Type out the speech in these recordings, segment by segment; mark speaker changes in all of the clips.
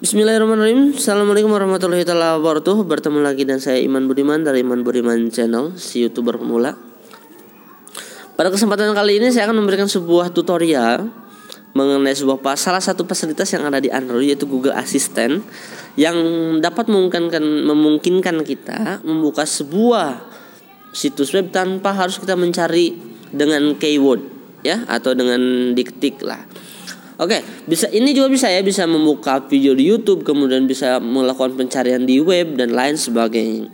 Speaker 1: Bismillahirrahmanirrahim Assalamualaikum warahmatullahi wabarakatuh Bertemu lagi dan saya Iman Budiman dari Iman Budiman Channel Si Youtuber Pemula Pada kesempatan kali ini saya akan memberikan sebuah tutorial Mengenai sebuah salah satu fasilitas yang ada di Android yaitu Google Assistant Yang dapat memungkinkan, memungkinkan kita membuka sebuah situs web tanpa harus kita mencari dengan keyword ya atau dengan diketik lah Oke, bisa ini juga bisa ya bisa membuka video di YouTube, kemudian bisa melakukan pencarian di web dan lain sebagainya.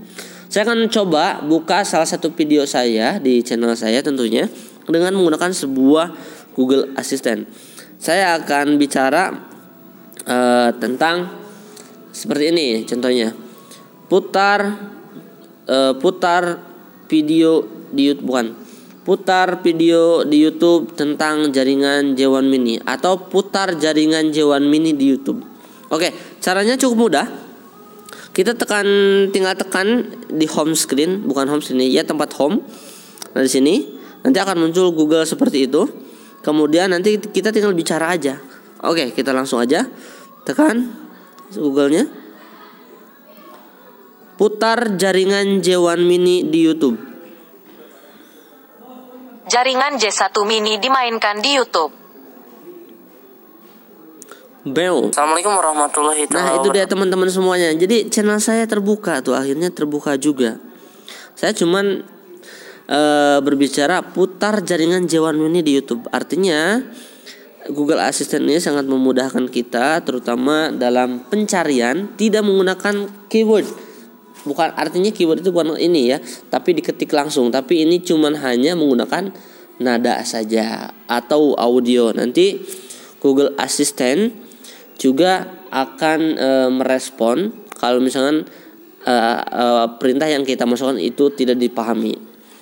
Speaker 1: Saya akan coba buka salah satu video saya di channel saya tentunya dengan menggunakan sebuah Google Assistant. Saya akan bicara uh, tentang seperti ini contohnya. Putar uh, putar video di YouTube bukan putar video di YouTube tentang jaringan J1 Mini atau putar jaringan J1 Mini di YouTube. Oke, caranya cukup mudah. Kita tekan tinggal tekan di home screen, bukan home screen ya tempat home. Nah, di sini nanti akan muncul Google seperti itu. Kemudian nanti kita tinggal bicara aja. Oke, kita langsung aja tekan Google-nya. Putar jaringan J1 Mini di YouTube jaringan J1 Mini dimainkan di YouTube. Beo. Assalamualaikum warahmatullahi wabarakatuh. Nah itu dia teman-teman semuanya. Jadi channel saya terbuka tuh akhirnya terbuka juga. Saya cuman uh, berbicara putar jaringan J1 Mini di YouTube. Artinya Google Assistant ini sangat memudahkan kita terutama dalam pencarian tidak menggunakan keyword bukan artinya keyword itu bukan ini ya tapi diketik langsung tapi ini cuman hanya menggunakan nada saja atau audio nanti Google Assistant juga akan e, merespon kalau misalkan e, e, perintah yang kita masukkan itu tidak dipahami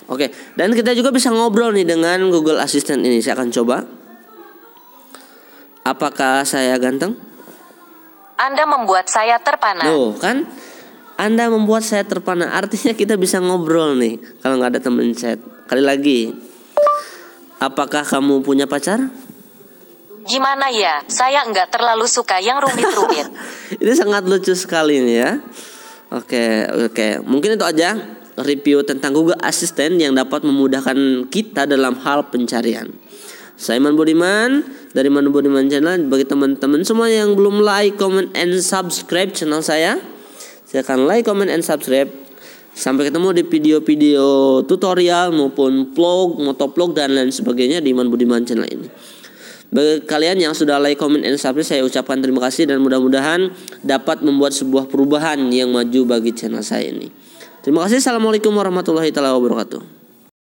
Speaker 1: oke dan kita juga bisa ngobrol nih dengan Google Assistant ini saya akan coba apakah saya ganteng anda membuat saya terpana. Tuh, kan? Anda membuat saya terpana. Artinya kita bisa ngobrol nih kalau nggak ada temen chat. Kali lagi, apakah kamu punya pacar? Gimana ya, saya nggak terlalu suka yang rumit-rumit. Ini sangat lucu sekali nih ya. Oke, oke. Mungkin itu aja review tentang Google Assistant yang dapat memudahkan kita dalam hal pencarian. Saya Iman Budiman dari Manu Budiman Channel. Bagi teman-teman semua yang belum like, comment, and subscribe channel saya, Silahkan like, comment, and subscribe. Sampai ketemu di video-video tutorial maupun vlog, motovlog dan lain sebagainya di Iman Budiman channel ini. Bagi kalian yang sudah like, comment, and subscribe saya ucapkan terima kasih dan mudah-mudahan dapat membuat sebuah perubahan yang maju bagi channel saya ini. Terima kasih. Assalamualaikum warahmatullahi wabarakatuh.